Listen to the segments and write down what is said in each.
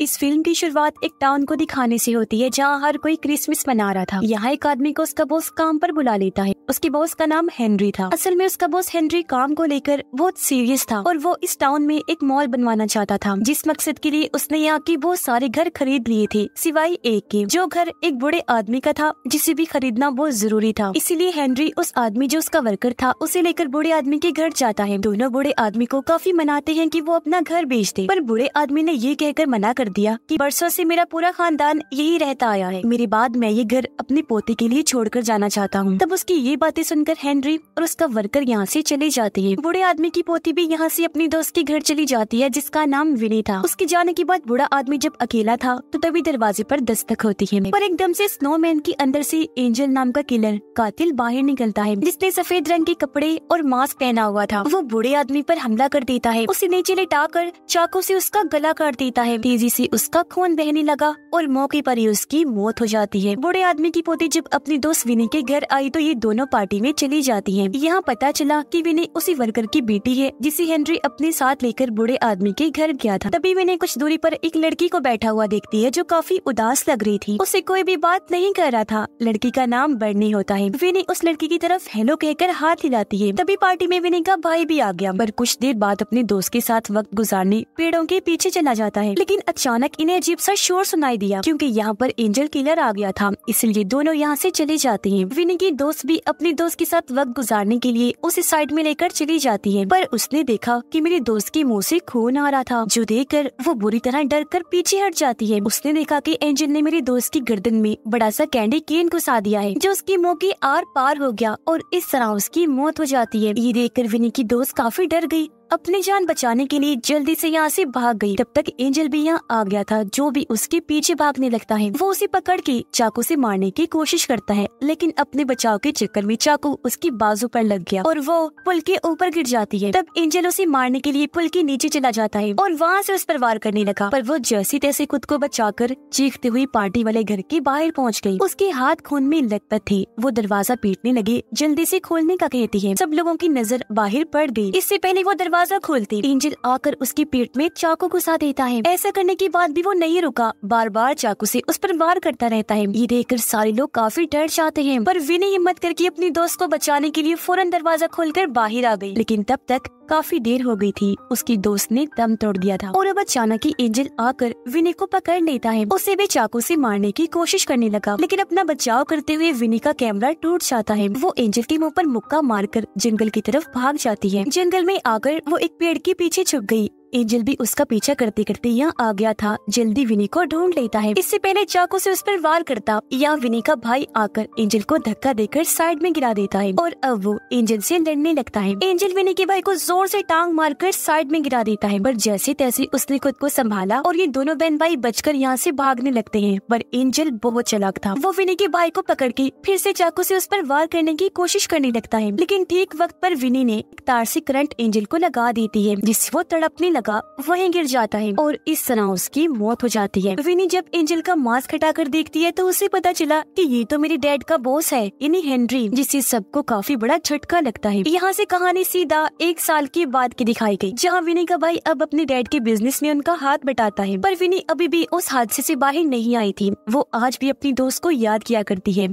इस फिल्म की शुरुआत एक टाउन को दिखाने से होती है जहां हर कोई क्रिसमस मना रहा था यहाँ एक आदमी को उसका बॉस काम पर बुला लेता है उसके बॉस का नाम हेनरी था असल में उसका बॉस हेनरी काम को लेकर बहुत सीरियस था और वो इस टाउन में एक मॉल बनवाना चाहता था जिस मकसद के लिए उसने यहाँ के बहुत सारे घर खरीद लिए थे सिवाय एक के जो घर एक बुढ़े आदमी का था जिसे भी खरीदना बहुत जरूरी था इसीलिए हेनरी उस आदमी जो उसका वर्कर था उसे लेकर बुढ़े आदमी के घर जाता है दोनों बुढ़े आदमी को काफी मनाते हैं की वो अपना घर बेच दे पर बुढ़े आदमी ने ये कहकर मना कर कर दिया कि बरसों से मेरा पूरा खानदान यही रहता आया है मेरे बाद मैं ये घर अपने पोते के लिए छोड़कर जाना चाहता हूँ तब उसकी ये बातें सुनकर हेनरी और उसका वर्कर यहाँ से चले जाते हैं बूढ़े आदमी की पोती भी यहाँ से अपने दोस्त के घर चली जाती है जिसका नाम विनी था उसके जाने के बाद बूढ़ा आदमी जब अकेला था तो तभी दरवाजे पर दस्तक होती है पर एकदम से स्नोमैन के अंदर से एंजल नाम का किलर कातिल बाहर निकलता है जिसने सफेद रंग के कपड़े और मास्क पहना हुआ था वो बूढ़े आदमी पर हमला कर देता है उसे नीचे लिटा कर चाकू से उसका गला काट देता है तेजी से उसका खून बहने लगा और मौके पर ही उसकी मौत हो जाती है बूढ़े आदमी की पोती जब अपनी दोस्त विनी के घर आई तो ये दोनों पार्टी में चली जाती है यहाँ पता चला की विनी उसी वर्कर की बेटी है जिसे हेनरी अपने साथ लेकर बूढ़े आदमी के घर गया था तभी विनी कुछ दूरी पर एक लड़की को बैठा हुआ देखती है जो काफी उदास लग रही थी उसे कोई भी बात नहीं कर रहा था लड़की का नाम बर्नी होता है विनी उस लड़की की तरफ हेलो कहकर हाथ हिलाती है तभी पार्टी में विनी का भाई भी आ गया पर कुछ देर बाद अपने दोस्त के साथ वक्त गुजारने पेड़ों के पीछे चला जाता है लेकिन अचानक इन्हें अजीब सा शोर सुनाई दिया क्योंकि यहाँ पर एंजल किलर आ गया था इसलिए दोनों यहाँ से चले जाते हैं विनी की दोस्त भी अपने दोस्त के साथ वक्त गुजारने के लिए उसे साइड में लेकर चली जाती है पर उसने देखा कि मेरे दोस्त के मुंह से खून आ रहा था जो देखकर वो बुरी तरह डर कर पीछे हट जाती है उसने देखा कि एंजल ने मेरे दोस्त की गर्दन में बड़ा सा कैंडी केन घुसा दिया है जो उसकी मुँह की आर पार हो गया और इस तरह उसकी मौत हो जाती है ये देखकर विनी की दोस्त काफी डर गई अपनी जान बचाने के लिए जल्दी से यहाँ से भाग गई तब तक एंजल भी यहाँ आ गया था जो भी उसके पीछे भागने लगता है वो उसे पकड़ के चाकू से मारने की कोशिश करता है लेकिन अपने बचाव के चक्कर में चाकू उसकी बाजू पर लग गया और वो पुल के ऊपर गिर जाती है तब एंजल उसे मारने के लिए पुल के नीचे चला जाता है और वहाँ से उस पर वार करने लगा पर वो जैसी तैसे खुद को बचा कर चीखते हुए पार्टी वाले घर के बाहर पहुँच गयी उसके हाथ खून में लथपथ थी वो दरवाजा पीटने लगी जल्दी ऐसी खोलने का कहती है सब लोगों की नजर बाहर पड़ गयी इससे पहले वो दरवाजा दरवाजा खोलती एंजल आकर उसकी पीठ में चाकू घुसा देता है ऐसा करने के बाद भी वो नहीं रुका बार बार चाकू से उस पर वार करता रहता है ये देखकर सारे लोग काफी डर जाते हैं पर विनी हिम्मत करके अपनी दोस्त को बचाने के लिए फौरन दरवाजा खोलकर बाहर आ गई लेकिन तब तक काफी देर हो गई थी उसकी दोस्त ने दम तोड़ दिया था और अब अचानक ही एंजल आकर विनी को पकड़ लेता है उसे भी चाकू से मारने की कोशिश करने लगा लेकिन अपना बचाव करते हुए विनी का कैमरा टूट जाता है वो एंजल के मुंह पर मुक्का मारकर जंगल की तरफ भाग जाती है जंगल में आकर वो एक पेड़ के पीछे छुप गई एंजल भी उसका पीछा करते करते यहाँ आ गया था जल्दी विनी को ढूंढ लेता है इससे पहले चाकू से उस पर वार करता यहाँ विनी का भाई आकर एंजल को धक्का देकर साइड में गिरा देता है और अब वो एंजल से लड़ने लगता है एंजल विनी के भाई को जोर से टांग मारकर साइड में गिरा देता है पर जैसे तैसे उसने खुद को संभाला और ये दोनों बहन भाई बचकर यहाँ से भागने लगते हैं पर एंजल बहुत चलाक था वो विनी के भाई को पकड़ के फिर से चाकू से उस पर वार करने की कोशिश करने लगता है लेकिन ठीक वक्त पर विनी ने तार से करंट एंजल को लगा देती है जिससे वो तड़पने लगता लगा वहीं गिर जाता है और इस तरह उसकी मौत हो जाती है विनी जब एंजल का मास्क कर देखती है तो उसे पता चला कि ये तो मेरे डैड का बॉस है यानी हेनरी जिसे सबको काफी बड़ा झटका लगता है यहाँ से कहानी सीधा एक साल के बाद की दिखाई गई जहाँ विनी का भाई अब अपने डैड के बिजनेस में उनका हाथ बटाता है पर विनी अभी भी उस हादसे से बाहर नहीं आई थी वो आज भी अपनी दोस्त को याद किया करती है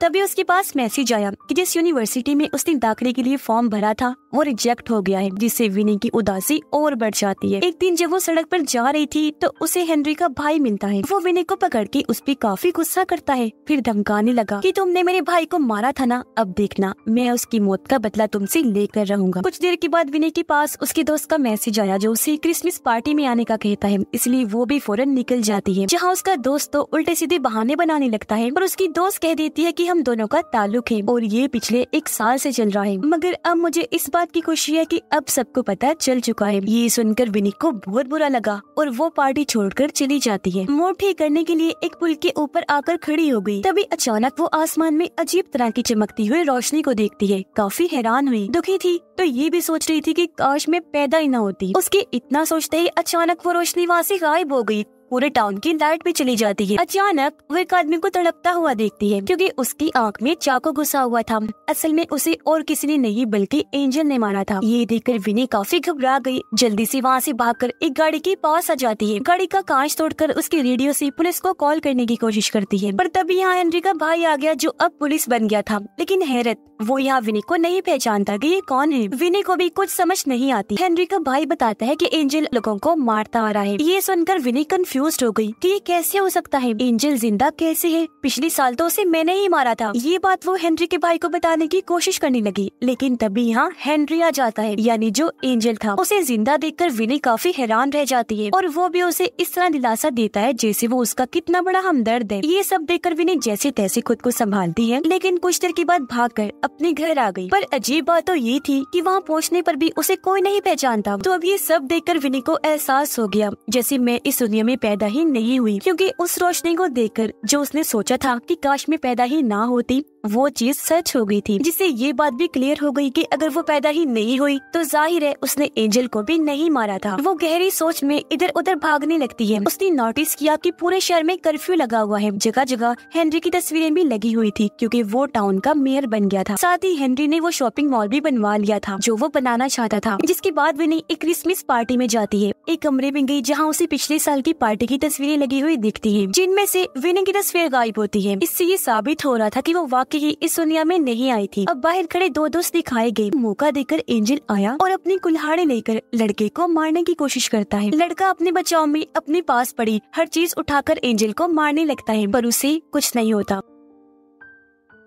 तभी उसके पास मैसेज आया कि जिस यूनिवर्सिटी में उसने दाखिले के लिए फॉर्म भरा था वो रिजेक्ट हो गया है जिससे विनी की उदासी और बढ़ जाती है एक दिन जब वो सड़क पर जा रही थी तो उसे हेनरी का भाई मिलता है वो विनी को पकड़ के उस पर काफी गुस्सा करता है फिर धमकाने लगा कि तुमने मेरे भाई को मारा था ना अब देखना मैं उसकी मौत का बदला तुमसे लेकर रहूंगा कुछ देर के बाद विनी के पास उसके दोस्त का मैसेज आया जो उसे क्रिसमस पार्टी में आने का कहता है इसलिए वो भी फौरन निकल जाती है जहाँ उसका दोस्त तो उल्टे सीधे बहाने बनाने लगता है और उसकी दोस्त कह देती है की हम दोनों का ताल्लुक है और ये पिछले एक साल ऐसी चल रहा है मगर अब मुझे इस बात बात की खुशी है कि अब सबको पता चल चुका है ये सुनकर विनी को बहुत बुरा लगा और वो पार्टी छोड़कर चली जाती है मोड़ ठीक करने के लिए एक पुल के ऊपर आकर खड़ी हो गई तभी अचानक वो आसमान में अजीब तरह की चमकती हुई रोशनी को देखती है काफी हैरान हुई दुखी थी तो ये भी सोच रही थी कि काश मैं पैदा ही न होती उसके इतना सोचते ही अचानक वो रोशनी वहाँ से गायब हो गई पूरे टाउन की लाइट भी चली जाती है अचानक वो एक आदमी को तड़पता हुआ देखती है क्योंकि उसकी आंख में चाकू घुसा हुआ था असल में उसे और किसी ने नहीं बल्कि एंजल ने मारा था ये देखकर विनी काफी घबरा गई जल्दी से वहाँ से भागकर एक गाड़ी के पास आ जाती है गाड़ी का कांच तोड़कर उसके रेडियो से पुलिस को कॉल करने की कोशिश करती है पर तभी यहाँ हेनरी का भाई आ गया जो अब पुलिस बन गया था लेकिन हैरत वो यहाँ विनी को नहीं पहचानता कि ये कौन है विनी को भी कुछ समझ नहीं आती हेनरी का भाई बताता है कि एंजल लोगों को मारता आ रहा है ये सुनकर विनी कंफ्यूज हो गई कि ये कैसे हो सकता है एंजल जिंदा कैसे है पिछले साल तो उसे मैंने ही मारा था ये बात वो हेनरी के भाई को बताने की कोशिश करने लगी लेकिन तभी यहाँ हेनरी आ जाता है यानी जो एंजल था उसे जिंदा कर विनी काफी हैरान रह जाती है और वो भी उसे इस तरह दिलासा देता है जैसे वो उसका कितना बड़ा हमदर्द है ये सब देखकर विनी जैसे तैसे खुद को संभालती है लेकिन कुछ देर के बाद भाग कर अपने घर आ गई पर अजीब बात तो ये थी कि वहाँ पहुँचने पर भी उसे कोई नहीं पहचानता तो अब ये सब देखकर विनी को एहसास हो गया जैसे मैं इस दुनिया में पैदा ही नहीं हुई क्योंकि उस रोशनी को देखकर जो उसने सोचा था कि काश में पैदा ही ना होती वो चीज सच हो गई थी जिससे ये बात भी क्लियर हो गई कि अगर वो पैदा ही नहीं हुई तो जाहिर है उसने एंजल को भी नहीं मारा था वो गहरी सोच में इधर उधर भागने लगती है उसने नोटिस किया कि पूरे शहर में कर्फ्यू लगा हुआ है जगह जगह हेनरी की तस्वीरें भी लगी हुई थी क्योंकि वो टाउन का मेयर बन गया था साथ ही हेनरी ने वो शॉपिंग मॉल भी बनवा लिया था जो वो बनाना चाहता था जिसके बाद विनी एक क्रिसमस पार्टी में जाती है एक कमरे में गई जहाँ उसे पिछले साल की पार्टी की तस्वीरें लगी हुई दिखती है जिनमें से विनी की तस्वीर गायब होती है इससे ये साबित हो रहा था की वो वाकई ही इस दुनिया में नहीं आई थी अब बाहर खड़े दो दोस्त दिखाए गए मौका देकर एंजल आया और अपनी कुल्हाड़ी लेकर लड़के को मारने की कोशिश करता है लड़का अपने बचाव में अपने पास पड़ी हर चीज उठाकर एंजल को मारने लगता है पर उसे कुछ नहीं होता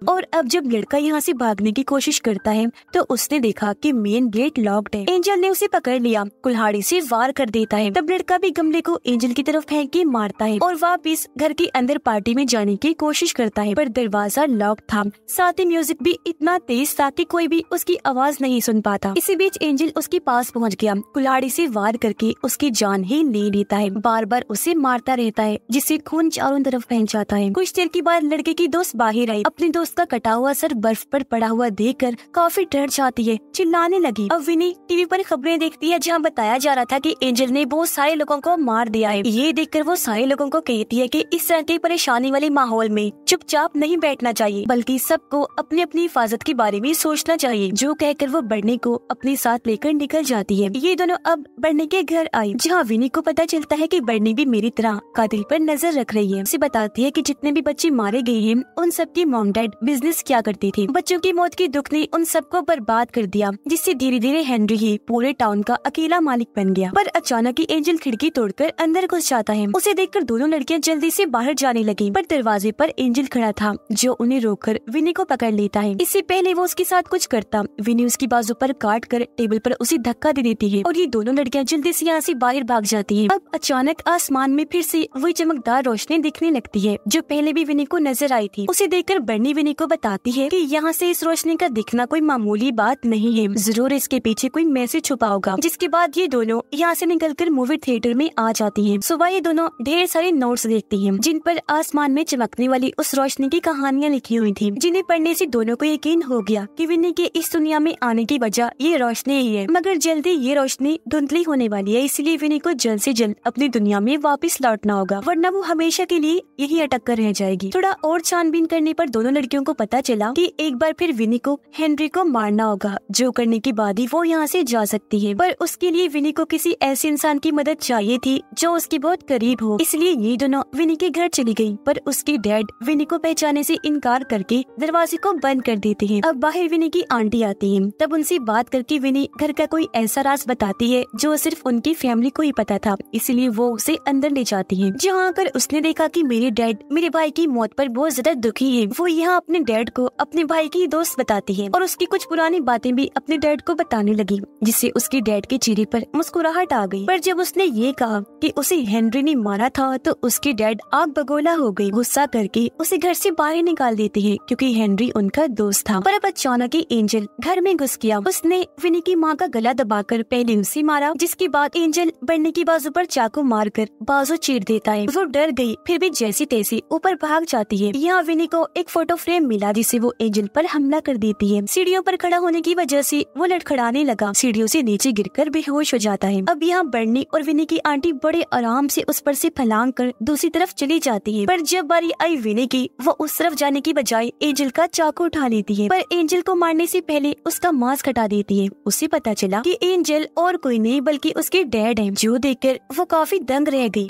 और अब जब लड़का यहाँ से भागने की कोशिश करता है तो उसने देखा कि मेन गेट लॉक्ड है एंजल ने उसे पकड़ लिया कुल्हाड़ी से वार कर देता है तब लड़का भी गमले को एंजल की तरफ फेंक के मारता है और वापिस घर के अंदर पार्टी में जाने की कोशिश करता है पर दरवाजा लॉक था साथ ही म्यूजिक भी इतना तेज था कि कोई भी उसकी आवाज नहीं सुन पाता इसी बीच एंजल उसके पास पहुँच गया कुल्हाड़ी से वार करके उसकी जान ही ले लेता है बार बार उसे मारता रहता है जिससे खून चारों तरफ फेंक जाता है कुछ देर के बाद लड़के की दोस्त बाहर आई अपने दोस्त उसका कटा हुआ सर बर्फ पर पड़ा हुआ देखकर काफी डर जाती है चिल्लाने लगी अब विनी टीवी पर खबरें देखती है जहाँ बताया जा रहा था कि एंजल ने बहुत सारे लोगों को मार दिया है ये देखकर वो सारे लोगों को कहती है कि इस तरह की परेशानी वाले माहौल में चुपचाप नहीं बैठना चाहिए बल्कि सबको अपनी अपनी हिफाजत के बारे में सोचना चाहिए जो कहकर वो बढ़ने को अपने साथ लेकर निकल जाती है ये दोनों अब बढ़ने के घर आई जहाँ विनी को पता चलता है की बढ़नी भी मेरी तरह कातिल पर नजर रख रही है उसे बताती है की जितने भी बच्चे मारे गए हैं उन सबकी मॉम डैड बिजनेस किया करती थी बच्चों की मौत की दुख ने उन सबको बर्बाद कर दिया जिससे धीरे धीरे हेनरी ही पूरे टाउन का अकेला मालिक बन गया पर अचानक ही एंजल खिड़की तोड़कर अंदर घुस जाता है उसे देखकर दोनों लड़कियां जल्दी से बाहर जाने लगी पर दरवाजे पर एंजल खड़ा था जो उन्हें रोक कर विनी को पकड़ लेता है इससे पहले वो उसके साथ कुछ करता विनी उसकी बाजू पर काट कर टेबल पर उसे धक्का दे देती है और ये दोनों लड़कियां जल्दी से यहाँ से बाहर भाग जाती है अब अचानक आसमान में फिर से वही चमकदार रोशनी दिखने लगती है जो पहले भी विनी को नजर आई थी उसे देखकर बर्नी विनी रोशनी को बताती है कि यहाँ से इस रोशनी का दिखना कोई मामूली बात नहीं है जरूर इसके पीछे कोई मैसेज छुपा होगा जिसके बाद ये दोनों यहाँ से निकलकर मूवी थिएटर में आ जाती हैं। सुबह ये दोनों ढेर सारे नोट्स देखती हैं, जिन पर आसमान में चमकने वाली उस रोशनी की कहानियाँ लिखी हुई थी जिन्हें पढ़ने ऐसी दोनों को यकीन हो गया की विनी के इस दुनिया में आने की वजह ये रोशनी ही है मगर जल्दी ये रोशनी धुंधली होने वाली है इसलिए विनी को जल्द ऐसी जल्द अपनी दुनिया में वापिस लौटना होगा वरना वो हमेशा के लिए यही अटक कर रह जाएगी थोड़ा और छानबीन करने आरोप दोनों लड़कियों बच्चों को पता चला कि एक बार फिर विनी को हेनरी को मारना होगा जो करने के बाद ही वो यहाँ से जा सकती है पर उसके लिए विनी को किसी ऐसे इंसान की मदद चाहिए थी जो उसके बहुत करीब हो इसलिए ये दोनों विनी के घर चली गयी पर उसकी डैड विनी को पहचाने ऐसी इनकार करके दरवाजे को बंद कर देते हैं अब बाहर विनी की आंटी आती है तब उनसे बात करके विनी घर का कोई ऐसा राज बताती है जो सिर्फ उनकी फैमिली को ही पता था इसलिए वो उसे अंदर ले जाती है जहाँ आकर उसने देखा की मेरे डैड मेरे भाई की मौत आरोप बहुत ज्यादा दुखी है वो यहाँ अपने डैड को अपने भाई की दोस्त बताती है और उसकी कुछ पुरानी बातें भी अपने डैड को बताने लगी जिससे उसके डैड के चेहरे पर मुस्कुराहट आ गई पर जब उसने ये कहा कि उसे हेनरी ने मारा था तो उसके डैड आग बगोला हो गई गुस्सा करके उसे घर से बाहर निकाल देते हैं क्योंकि हेनरी उनका दोस्त था पर अब अचानक ही एंजल घर में घुस गया उसने विनी की माँ का गला दबाकर पहले उसे मारा जिसके बाद एंजल बढ़ने की बाजू पर चाकू मारकर बाजू चीर देता है वो डर गई फिर भी जैसी तैसी ऊपर भाग जाती है यहाँ विनी को एक फोटो फ्रेम में मिला जिसे वो एंजल पर हमला कर देती है सीढ़ियों पर खड़ा होने की वजह से वो लड़खड़ाने लगा सीढ़ियों से नीचे गिरकर बेहोश हो जाता है अब यहाँ बर्नी और विनी की आंटी बड़े आराम से उस पर से फैलांग कर दूसरी तरफ चली जाती है पर जब बारी आई विनी की वो उस तरफ जाने की बजाय एंजल का चाकू उठा लेती है पर एंजल को मारने से पहले उसका मास्क हटा देती है उसे पता चला कि एंजल और कोई नहीं बल्कि उसके डैड है जो देखकर वो काफी दंग रह गई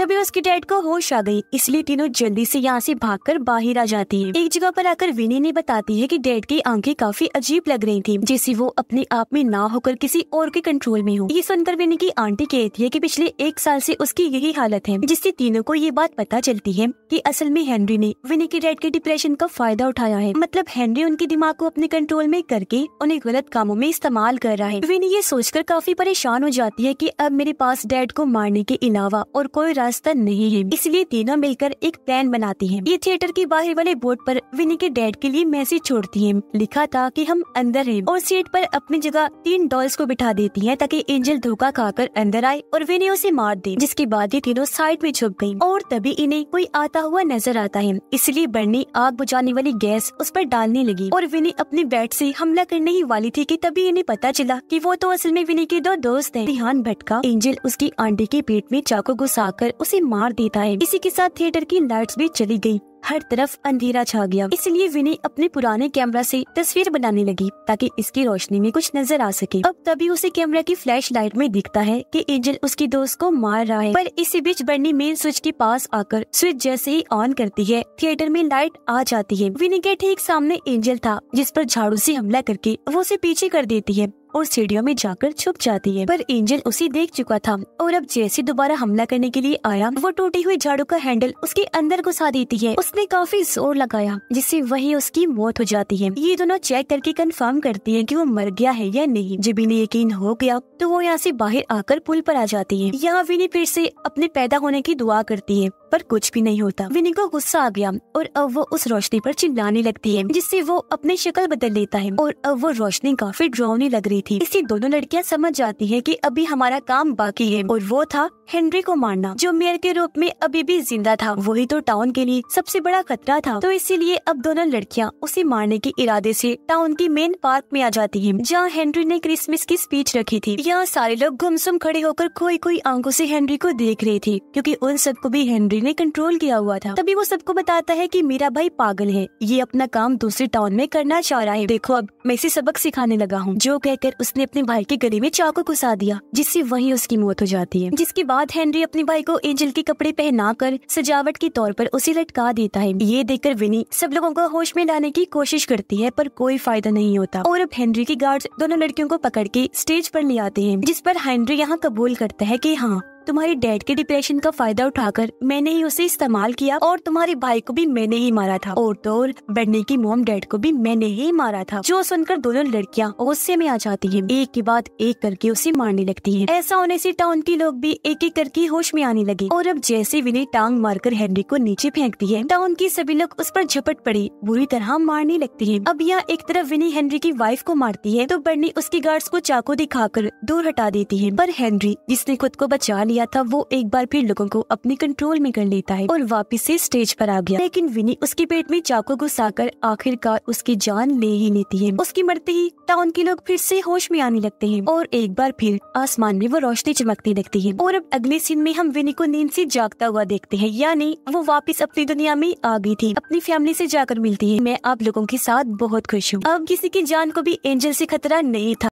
तभी उसके डैड को होश आ गई इसलिए तीनों जल्दी से यहाँ से भागकर बाहर आ जाती है एक जगह पर आकर विनी ने बताती है कि डैड की आंखें काफी अजीब लग रही थी जैसे वो अपने आप में ना होकर किसी और के कंट्रोल में हो ये सुनकर विनी की आंटी कहती है की पिछले एक साल से उसकी यही हालत है जिससे तीनों को ये बात पता चलती है की असल में हेनरी ने विनी की डैड के डिप्रेशन का फायदा उठाया है मतलब हेनरी उनके दिमाग को अपने कंट्रोल में करके उन्हें गलत कामों में इस्तेमाल कर रहा है विनी ये सोचकर काफी परेशान हो जाती है की अब मेरे पास डैड को मारने के अलावा और कोई रास्ता नहीं है इसलिए तीनों मिलकर एक प्लान बनाती हैं। ये थिएटर के बाहर वाले बोर्ड पर विनी के डैड के लिए मैसेज छोड़ती है लिखा था कि हम अंदर हैं और सीट पर अपनी जगह तीन डॉल्स को बिठा देती हैं ताकि एंजल धोखा खाकर अंदर आए और विनी उसे मार दे जिसके बाद ये तीनों साइड में छुप गयी और तभी इन्हें कोई आता हुआ नजर आता है इसलिए बर्नी आग बुझाने वाली गैस उस पर डालने लगी और विनी अपने बैट से हमला करने ही वाली थी कि तभी इन्हें पता चला कि वो तो असल में विनी के दो दोस्त हैं ध्यान भटका एंजल उसकी आंटी के पेट में चाकू घुसा कर उसे मार देता है इसी के साथ थिएटर की लाइट्स भी चली गई हर तरफ अंधेरा छा गया इसलिए विनी अपने पुराने कैमरा से तस्वीर बनाने लगी ताकि इसकी रोशनी में कुछ नजर आ सके अब तभी उसे कैमरा की फ्लैश लाइट में दिखता है कि एंजल उसकी दोस्त को मार रहा है पर इसी बीच बर्नी मेन स्विच के पास आकर स्विच जैसे ही ऑन करती है थिएटर में लाइट आ जाती है विनी के ठीक सामने एंजल था जिस पर झाड़ू से हमला करके वो उसे पीछे कर देती है और सीढ़ियों में जाकर छुप जाती है पर एंजल उसे देख चुका था और अब जैसे दोबारा हमला करने के लिए आया वो टूटी हुई झाड़ू का हैंडल उसके अंदर घुसा देती है उसने काफी जोर लगाया जिससे वही उसकी मौत हो जाती है ये दोनों चेक करके कंफर्म करती है की वो मर गया है या नहीं जब इन्हें यकीन हो गया तो वो यहाँ से बाहर आकर पुल पर आ जाती है यहाँ विनी फिर से अपने पैदा होने की दुआ करती है पर कुछ भी नहीं होता विनी को गुस्सा आ गया और अब वो उस रोशनी पर चिल्लाने लगती है जिससे वो अपनी शक्ल बदल लेता है और अब वो रोशनी काफी डरावनी लग रही थी इसी दोनों लड़कियां समझ जाती है की अभी हमारा काम बाकी है और वो था हेनरी को मारना जो मेयर के रूप में अभी भी जिंदा था वही तो टाउन के लिए सबसे बड़ा खतरा था तो इसीलिए अब दोनों लड़कियां उसे मारने के इरादे से टाउन की मेन पार्क में आ जाती है जहाँ हेनरी ने क्रिसमस की स्पीच रखी थी यहाँ सारे लोग गुमसुम खड़े होकर कोई कोई आंखों से हेनरी को देख रहे थी क्योंकि उन सबको भी हेनरी भाई ने कंट्रोल किया हुआ था तभी वो सबको बताता है की मेरा भाई पागल है ये अपना काम दूसरे टाउन में करना चाह रहा है देखो अब मैं इसे सबक सिखाने लगा हूँ जो कहकर उसने अपने भाई के गले में चाकू घुसा दिया जिससे वही उसकी मौत हो जाती है जिसके बाद हेनरी अपने भाई को एंजल के कपड़े पहना कर सजावट के तौर पर उसे लटका देता है ये देखकर विनी सब लोगों को होश में लाने की कोशिश करती है पर कोई फायदा नहीं होता और अब हेनरी के गार्ड दोनों लड़कियों को पकड़ के स्टेज पर ले आते हैं जिस पर हेनरी यहाँ कबूल करता है की हाँ तुम्हारे डैड के डिप्रेशन का फायदा उठाकर मैंने ही उसे इस्तेमाल किया और तुम्हारे भाई को भी मैंने ही मारा था और तो और की मोम डैड को भी मैंने ही मारा था जो सुनकर दोनों लड़कियाँ गुस्से में आ जाती है एक के बाद एक करके उसे मारने लगती है ऐसा होने से टाउन के लोग भी एक एक करके होश में आने लगे और अब जैसे विनय टांग मारकर हेनरी को नीचे फेंकती है टाउन की सभी लोग उस पर झपट पड़ी बुरी तरह मारने लगती है अब यहाँ एक तरफ विनी हेनरी की वाइफ को मारती है तो बर्नी उसके गार्ड्स को चाकू दिखाकर दूर हटा देती है पर हेनरी जिसने खुद को बचा लिया किया था वो एक बार फिर लोगों को अपने कंट्रोल में कर लेता है और वापिस से स्टेज पर आ गया लेकिन विनी उसके पेट में चाकू घुसा कर आखिरकार उसकी जान ले ही लेती है उसकी मरते ही टाउन के लोग फिर से होश में आने लगते हैं और एक बार फिर आसमान में वो रोशनी चमकती लगती है और अब अगले सीन में हम विनी को नींद से जागता हुआ देखते हैं यानी वो वापस अपनी दुनिया में आ गई थी अपनी फैमिली से जाकर मिलती है मैं आप लोगों के साथ बहुत खुश हूँ अब किसी की जान को भी एंजल से खतरा नहीं था